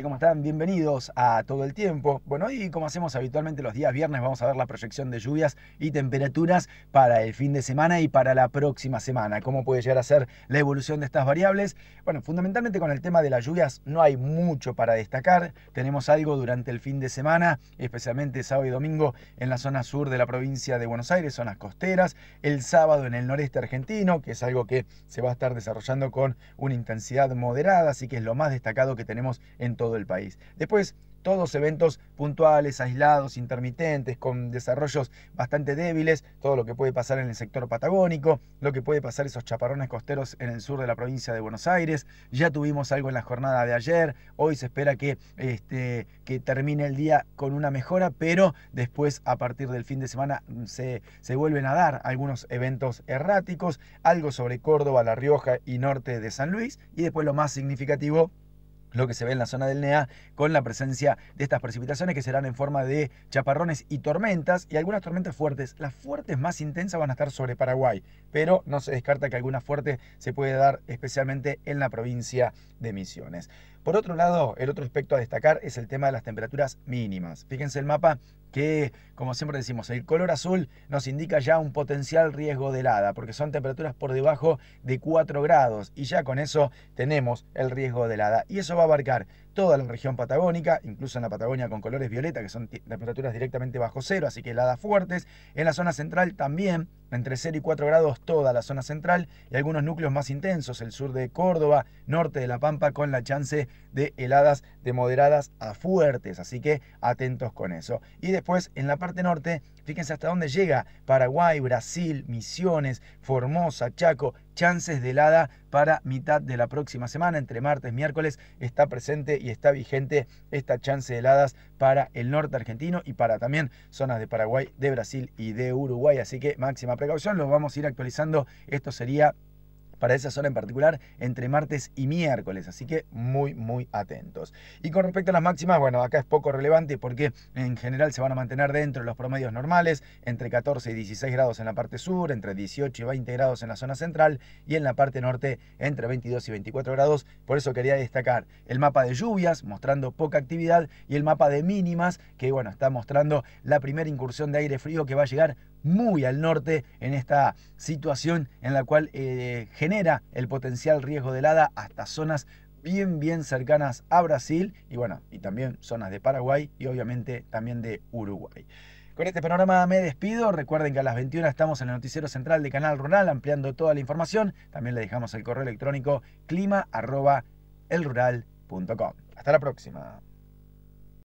¿Cómo están? Bienvenidos a Todo el Tiempo. Bueno, y como hacemos habitualmente los días viernes vamos a ver la proyección de lluvias y temperaturas para el fin de semana y para la próxima semana. ¿Cómo puede llegar a ser la evolución de estas variables? Bueno, fundamentalmente con el tema de las lluvias no hay mucho para destacar. Tenemos algo durante el fin de semana, especialmente sábado y domingo en la zona sur de la provincia de Buenos Aires, zonas costeras. El sábado en el noreste argentino, que es algo que se va a estar desarrollando con una intensidad moderada, así que es lo más destacado que tenemos en todo todo el país. Después, todos eventos puntuales, aislados, intermitentes, con desarrollos bastante débiles, todo lo que puede pasar en el sector patagónico, lo que puede pasar esos chaparrones costeros en el sur de la provincia de Buenos Aires. Ya tuvimos algo en la jornada de ayer, hoy se espera que, este, que termine el día con una mejora, pero después a partir del fin de semana se, se vuelven a dar algunos eventos erráticos, algo sobre Córdoba, La Rioja y norte de San Luis, y después lo más significativo lo que se ve en la zona del NEA con la presencia de estas precipitaciones que serán en forma de chaparrones y tormentas y algunas tormentas fuertes. Las fuertes más intensas van a estar sobre Paraguay, pero no se descarta que alguna fuerte se puede dar especialmente en la provincia de Misiones. Por otro lado, el otro aspecto a destacar es el tema de las temperaturas mínimas. Fíjense el mapa que, como siempre decimos, el color azul nos indica ya un potencial riesgo de helada, porque son temperaturas por debajo de 4 grados y ya con eso tenemos el riesgo de helada. Y eso abarcar toda la región patagónica, incluso en la Patagonia con colores violeta, que son temperaturas directamente bajo cero, así que heladas fuertes. En la zona central también entre 0 y 4 grados toda la zona central y algunos núcleos más intensos, el sur de Córdoba, norte de La Pampa, con la chance de heladas de moderadas a fuertes, así que atentos con eso. Y después en la parte norte, fíjense hasta dónde llega Paraguay, Brasil, Misiones, Formosa, Chaco, chances de helada para mitad de la próxima semana, entre martes y miércoles, está presente y está vigente esta chance de heladas para el norte argentino y para también zonas de Paraguay, de Brasil y de Uruguay, así que máxima precaución, lo vamos a ir actualizando. Esto sería para esa zona en particular entre martes y miércoles, así que muy, muy atentos. Y con respecto a las máximas, bueno, acá es poco relevante porque en general se van a mantener dentro de los promedios normales, entre 14 y 16 grados en la parte sur, entre 18 y 20 grados en la zona central y en la parte norte entre 22 y 24 grados. Por eso quería destacar el mapa de lluvias, mostrando poca actividad, y el mapa de mínimas, que bueno, está mostrando la primera incursión de aire frío que va a llegar muy al norte en esta situación en la cual eh, genera genera el potencial riesgo de helada hasta zonas bien, bien cercanas a Brasil y bueno, y también zonas de Paraguay y obviamente también de Uruguay. Con este panorama me despido. Recuerden que a las 21 estamos en el noticiero central de Canal Rural ampliando toda la información. También le dejamos el correo electrónico clima.elrural.com. Hasta la próxima.